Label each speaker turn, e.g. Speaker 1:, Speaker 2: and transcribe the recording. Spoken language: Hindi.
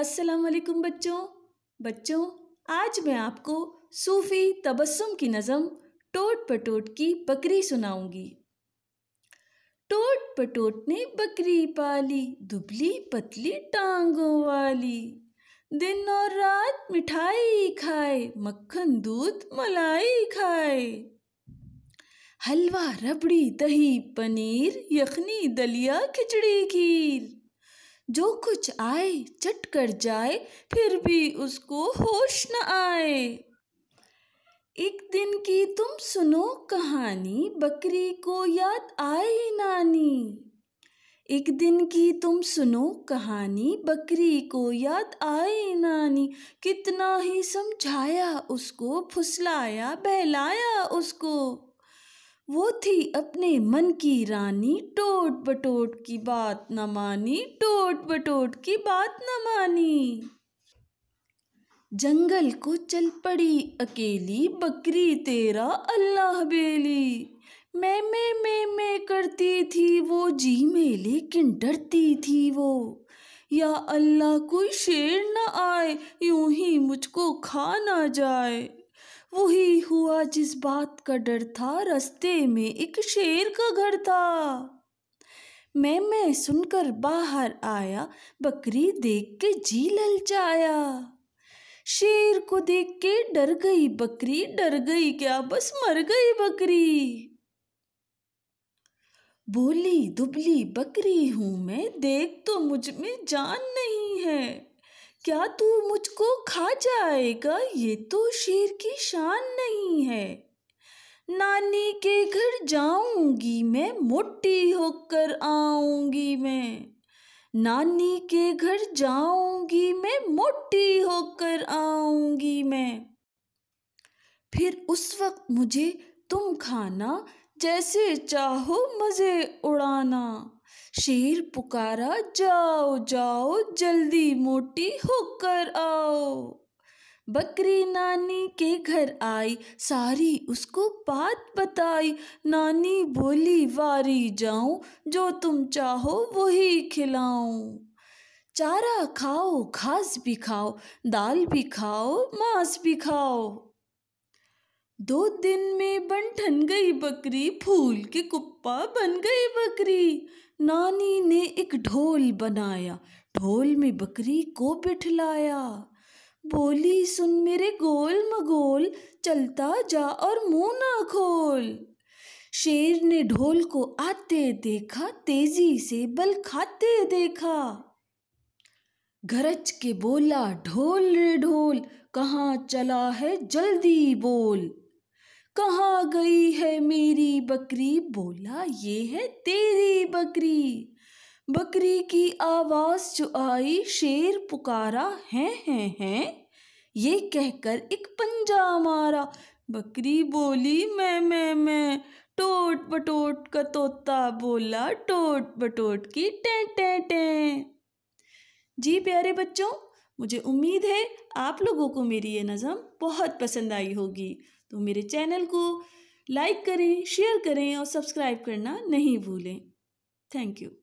Speaker 1: अस्सलाम वालेकुम बच्चों बच्चों आज मैं आपको सूफ़ी तबस्सुम की नज़म टोट पटोट की बकरी सुनाऊंगी टोट पटोट ने बकरी पाली दुबली पतली टांगों वाली दिन और रात मिठाई खाए मक्खन दूध मलाई खाए हलवा रबड़ी दही पनीर यखनी दलिया खिचड़ी खीर जो कुछ आए चट कर जाए फिर भी उसको होश न आए एक दिन की तुम सुनो कहानी बकरी को याद आए नानी एक दिन की तुम सुनो कहानी बकरी को याद आए नानी कितना ही समझाया उसको फुसलाया बहलाया उसको वो थी अपने मन की रानी टोट बटोट की बात न मानी टोट बटोट की बात न मानी जंगल को चल पड़ी अकेली बकरी तेरा अल्लाह बेली मैं मैं मैं मैं करती थी वो जी में लेकिन डरती थी वो या अल्लाह कोई शेर न आए यूं ही मुझको खा ना जाए वही हुआ जिस बात का डर था रास्ते में एक शेर का घर था मैं मैं सुनकर बाहर आया बकरी देख के जी ललचाया शेर को देख के डर गई बकरी डर गई क्या बस मर गई बकरी बोली दुबली बकरी हूं मैं देख तो मुझ में जान नहीं है क्या तू मुझको खा जाएगा ये तो शेर की शान नहीं है नानी के घर जाऊंगी मैं मोटी होकर आऊंगी मैं नानी के घर जाऊंगी मैं मोटी होकर आऊंगी मैं फिर उस वक्त मुझे तुम खाना जैसे चाहो मज़े उड़ाना शेर पुकारा जाओ जाओ जल्दी मोटी होकर आओ बकरी नानी के घर आई सारी उसको बात बताई नानी बोली वारी जाऊं जो तुम चाहो वही खिलाऊं चारा खाओ घास भी खाओ दाल भी खाओ मांस भी खाओ दो दिन में बन ठन गई बकरी फूल के कुप्पा बन गई बकरी नानी ने एक ढोल बनाया ढोल में बकरी को बिठलाया बोली सुन मेरे गोल मगोल चलता जा और मुंह ना खोल शेर ने ढोल को आते देखा तेजी से बल खाते देखा गरज के बोला ढोल रे ढोल कहाँ चला है जल्दी बोल कहाँ गई है मेरी बकरी बोला ये है तेरी बकरी बकरी की आवाज़ जो आई शेर पुकारा है है, है। ये कहकर एक पंजा मारा बकरी बोली मैं मैं मैं टोट बटोट का तोता बोला टोट बटोट की टे टे टे जी प्यारे बच्चों मुझे उम्मीद है आप लोगों को मेरी ये नज़म बहुत पसंद आई होगी तो मेरे चैनल को लाइक करें शेयर करें और सब्सक्राइब करना नहीं भूलें थैंक यू